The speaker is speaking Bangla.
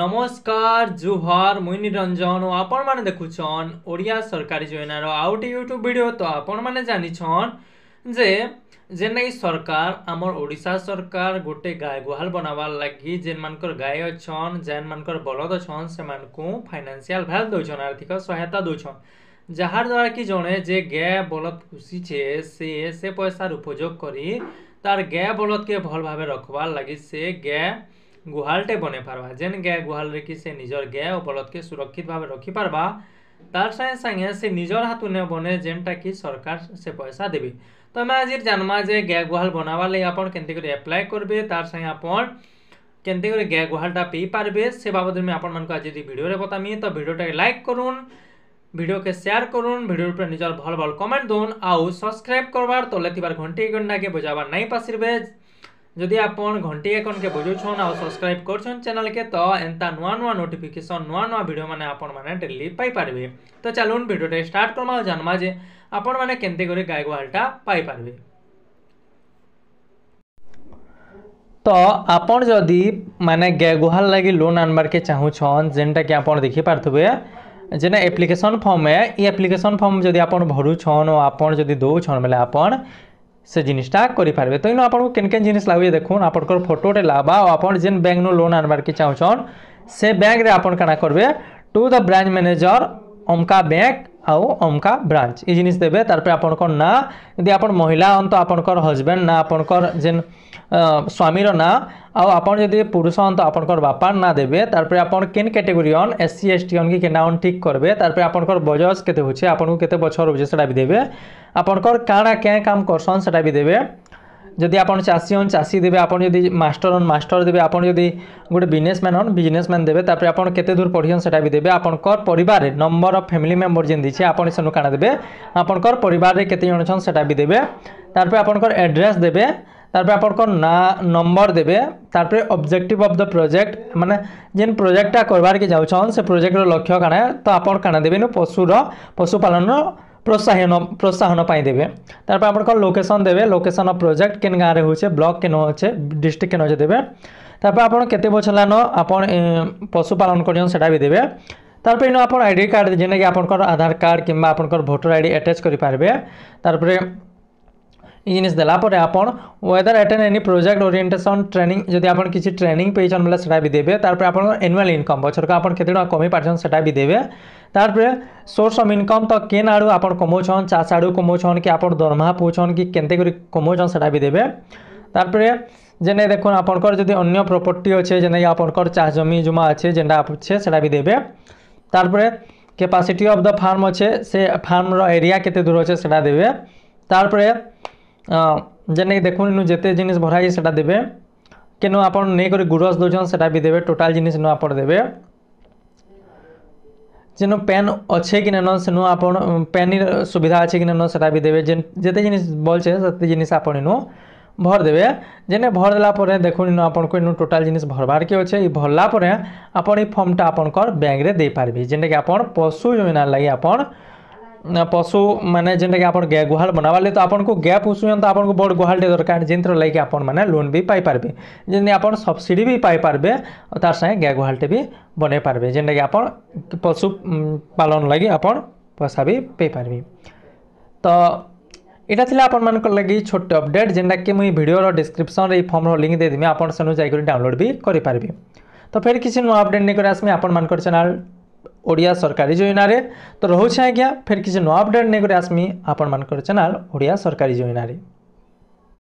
নমস্কার জুহর মুই নিরঞ্জন ଓ ଆପଣମାନେ ଦେଖୁଛନ୍ ଓଡ଼ିଆ ସରକାରୀ ଯୋଜନାର ଆଉ ଗୋଟେ ୟୁଟ୍ୟୁବ୍ ଭିଡ଼ିଓ ତ ଆପଣମାନେ ଜାଣିଛନ୍ ଯେ ଯେନ୍ଟାକି ସରକାର ଆମର୍ ଓଡ଼ିଶା ସରକାର ଗୋଟେ ଗାଏ ଗୁହାଲ ବନାବାର୍ ଲାଗି ଯେନ୍ମାନଙ୍କର ଗାଏ ଅଛନ୍ ଯେନ୍ମାନଙ୍କର ବଳଦ ଅଛନ୍ ସେମାନଙ୍କୁ ଫାଇନାନ୍ସିଆଲ୍ ହେଲ୍ପ ଦଉଛନ୍ ଆର୍ଥିକ ସହାୟତା ଦଉଛନ୍ ଯାହାର ଦ୍ୱାରା କି ଜଣେ ଯେ ଗାଏ ବଳଦ ପୁଷିଛେ ସେ ସେ ପଇସାର ଉପଯୋଗ କରି ତାର୍ ଗାଏ ବଳଦକେ ଭଲ୍ ଭାବେ ରଖବାର୍ ଲାଗି ସେ ଗାଏ ଗୁହାଳଟେ ବନେଇ ପାର୍ବା ଯେନ୍ ଗାଏ ଗୁହାଳରେକି ସେ ନିଜର ଗାଏ ଓ ବଳଦକେ ସୁରକ୍ଷିତ ଭାବେ ରଖିପାର୍ବା ତାର୍ ସାଙ୍ଗେ ସାଙ୍ଗେ ସେ ନିଜର ହାତୁ ନେ ବନେ ଯେନ୍ଟାକି ସରକାର ସେ ପଇସା ଦେବେ ତ ଆମେ ଆଜି ଜାନ୍ମା ଯେ ଗାଏ ଗୁହାଳ ବନାବାର୍ ଲାଗି ଆପଣ କେମିତି କରି ଆପ୍ଲାଏ କରିବେ ତାର୍ ସାଙ୍ଗେ ଆପଣ କେମିତି କରି ଗାଏ ଗୁହାଳଟା ପିଇପାରିବେ ସେ ବାବଦରେ ମୁଇଁ ଆପଣମାନଙ୍କୁ ଆଜି ଭିଡ଼ିଓରେ ବତାମି ତ ଭିଡ଼ିଓଟାକେ ଲାଇକ୍ କରୁନ୍ ভিডিওকে শেয়ার করুন ভিডিওর উপরে নিজের ভাল ভাল কমেন্ট দোন আউ সবসক্রাইব করবার তলে থাকার ঘন্টি ঘন্টাকে বজাবার নাই পাশিরবে जदि आप घंटी एकन के बजाऊन आ सब्सक्राइब कर चैनल के तो एंता नुआ नुआ नोटिफिकेसन नुआ नुआ भिड मैंने डेली पाइपर तो चलून भिडटे स्टार्ट कर जानवा जे आपत गाय गुहालटा पाइपर तो आप जदि मैंने गाय गुहाल लगी लोन आनबार के चाहछन जेनटा कि आप देखी पार्थे जेना एप्लिकेसन फर्म है ये एप्लिकेसन फर्म जब आप भरुन और आपड़ जब दौन बोले आपन সে জিনিসটা করিপারবে তেণু আপনার কেন কেন জিনিস লাগবে দেখুন আপনার ফটোটে লাগবা আপনার যে ব্যাঙ্কর লোন আনবারকে চাহুছন সে ব্যাঙ্করে আপনার কেনা করবে টু দ ব্রাঞ্চ ম্যানেজর অমকা ব্যাঙ্ক ଆଉ ଅମକା ବ୍ରାଞ୍ଚ ଇ ଜିନିଷ୍ ଦେବେ ତାପରେ ଆପଣଙ୍କର ନାଁ ଯଦି ଆପଣ ମହିଳା ହନ୍ ତ ଆପଣଙ୍କର ହଜବେଣ୍ଡ ନା ଆପଣଙ୍କର ଯେନ୍ ସ୍ୱାମୀର ନାଁ ଆଉ ଆପଣ ଯଦି ପୁରୁଷ ହନ୍ ତ ଆପଣଙ୍କର ବାପାର ନାଁ ଦେବେ ତାପରେ ଆପଣ କେନ୍ କାଟେଗୋରୀ ହନ୍ ଏସ୍ ସି ଏସ୍ ଟି ହନ୍ କି କେନା ହନ୍ ଠିକ୍ କରିବେ ତାପରେ ଆପଣଙ୍କର ବୟସ କେତେ ହେଉଛି ଆପଣଙ୍କୁ କେତେ ବଛର ହେଉଛି ସେଟା ବି ଦେବେ ଆପଣଙ୍କର କାଣା କେଁ କାମ କରସନ୍ ସେଟା ବି ଦେବେ যদি ଆପଣ ଚାଷୀ ହନ୍ ଚାଷୀ ଦେବେ ଆପଣ ଯଦି ମାଷ୍ଟର ହନ୍ ମାଷ୍ଟର ଦେବେ ଆପଣ ଯଦି ଗୋଟେ ବିଜନେସମ୍ୟାନ୍ ହନ୍ ବିଜନେସମ୍ୟାନ୍ ଦେବେ ତାପରେ ଆପଣ କେତେ ଦୂର ପଢ଼ିଛନ୍ ସେଟା ବି ଦେବେ ଆପଣଙ୍କର ପରିବାରରେ ନମ୍ବର ଅଫ୍ ଫ୍ୟାମିଲି ମେମ୍ବର ଯେନ୍ ଦେଇଛେ ଆପଣ ସେନୁ କାଣା ଦେବେ ଆପଣଙ୍କର ପରିବାରରେ କେତେ ଜଣ ଛନ୍ ସେଟା ବି ଦେବେ ତାପରେ ଆପଣଙ୍କର ଆଡ୍ରେସ୍ ଦେବେ তারপরে আপনার না নম্বর দেবে তারপরে অবজেক্টিভ অফ দ্য প্রোজেক্ট মানে যে প্রোজেক্টটা করবারকে যাচ্ছন সে প্রোজেক্টর লক্ষ্য কাণে তো আপনার কাণে দেবেন পশুর পশুপালন ପ୍ରୋତ୍ସାହନ ପ୍ରୋତ୍ସାହନ ପାଇଁ ଦେବେ ତାପରେ ଆପଣ କ'ଣ ଲୋକେସନ୍ ଦେବେ ଲୋକେସନ୍ ଅଫ୍ ପ୍ରୋଜେକ୍ଟ କେନ୍ ଗାଁରେ ହେଉଛେ ବ୍ଲକ୍ କେନ୍ ଅଛେ ଡିଷ୍ଟ୍ରିକ୍ଟ କେନ୍ ଅଛେ ଦେବେ ତାପରେ ଆପଣ କେତେ ବର୍ଷ ହେଲାନ ଆପଣ ପଶୁପାଳନ କରିଛନ୍ ସେଟା ବି ଦେବେ ତାପରେ ଇନ ଆପଣ ଆଇ ଡ଼ି କାର୍ଡ଼ ଯେନ୍ଟାକି ଆପଣଙ୍କର ଆଧାର କାର୍ଡ଼ କିମ୍ବା ଆପଣଙ୍କର ଭୋଟର ଆଇ ଡ଼ି ଆଟାଚ୍ କରିପାରିବେ ତାପରେ এই ଜିନିଷ ଦେଲା ପରେ ଆପଣ whether attend any project orientation training ଯଦି ଆପଣ କିଛି ଟ୍ରେନିଂ ପେଇଛନ୍ ବୋଲେ ସେଟା ବି ଦେବେ ତାପରେ ଆପଣଙ୍କର ଆନୁଆଲ୍ ଇନକମ୍ ବଛରକୁ ଆପଣ କେତେ ଟଙ୍କା କମେଇ ପାରିଛନ୍ ସେଟା ବି ଦେବେ ତାପରେ ସୋର୍ସ ଅଫ୍ ଇନକମ୍ ତ କେନ୍ ଆଡ଼ୁ ଆପଣ କମଉଛନ୍ ଚାଷ ଆଡ଼ୁ କମଉଛନ୍ କି ଆପଣ ଦରମା ପାଉଛନ୍ କି କେନ୍ତେ କରି କମଉଛନ୍ ସେଟା ବି ଦେବେ ତାପରେ যেনে দেখুন আপনার যদি অন্য প্রপর্টি অছে যেন আপনার চাষ জমি জমা আছে যেটা আছে সেটা বি দেবে তারপরে ক্যাপাসিটি অফ দ্য ফার্ম অছে সে ফার্মর এরিয়া কেতে দূর অছে সেটা দেবে তারপরে जेनटाकि देखु जिते जिन भरा है सेटा देवे কেন আপনার নিয়ে করে গুড়স দৌছন সেটা বি দেবে টোটাল জিনিস নু আপনার দেবে যেন পেন অছে কি না সেনু আপনার পেন সুবিধা আছে কি না সেটা বি দেবে যেতে জিনিস বলছে সেতে জিনিস আপন ইনু ভর দেবে যেনে ভর দেলা পরে দেখুন ইনু আপনার ইনু টোটাল জিনিস ভরবার কি অছে এই ভরলা পরে আপনার এই ফর্মটা আপনার ব্যাঙ্করে দিয়ে পারবে যেটাকি আপনার পশু যোজনার লাগে আপনার ପଶୁ ମାନେ ଯେନ୍ଟାକି ଆପଣ ଗୁହାଳ ବନାବାର୍ ଲାଗି ତ ଆପଣଙ୍କୁ ଗାଏ ପୋଷୁଛନ୍ ତ ଆପଣଙ୍କୁ ବଡ଼ ଗୁହାଳଟେ ଦରକାର ଯେନ୍ଥିର ଲାଗି ଆପଣମାନେ ଲୋନ୍ ବି ପାଇପାରିବେ ଯେମିତି ଆପଣ ସବସିଡ଼ି ବି ପାଇପାରିବେ ତାର ସାଙ୍ଗେ ଗାଏ ଗୁହାଳଟେ ବି ବନେଇ ପାରିବେ ଯେନ୍ଟାକି ଆପଣ ପଶୁ ପାଳନ ଲାଗି ଆପଣ ପଇସା ବି ପାଇପାରିବେ ତ এটা লা আপনার লাগি ছোট অপডেট যেটাকি মুই ভিডিওর ডিসক্রিপশন এই ফর্মর লিঙ্ক দিয়ে দেবি আপনার সেনু যাই ডাউনলোড বি করে পারবে তো ফের কিছু নয় অপডেট নিয়ে করে আসমি আপনার চ্যানেল ଓଡ଼ିଆ ସରକାରୀ ଯୋଜନାରେ ତ ରହୁଛି ଆଜ୍ଞା ଫେର୍ କିଛି ନୂଆ ଅପଡ଼େଟ୍ ନେଇକରି ଆସ୍ମି ଆପଣମାନଙ୍କର ଚ୍ୟାନେଲ୍ ଓଡ଼ିଆ ସରକାରୀ ଯୋଜନାରେ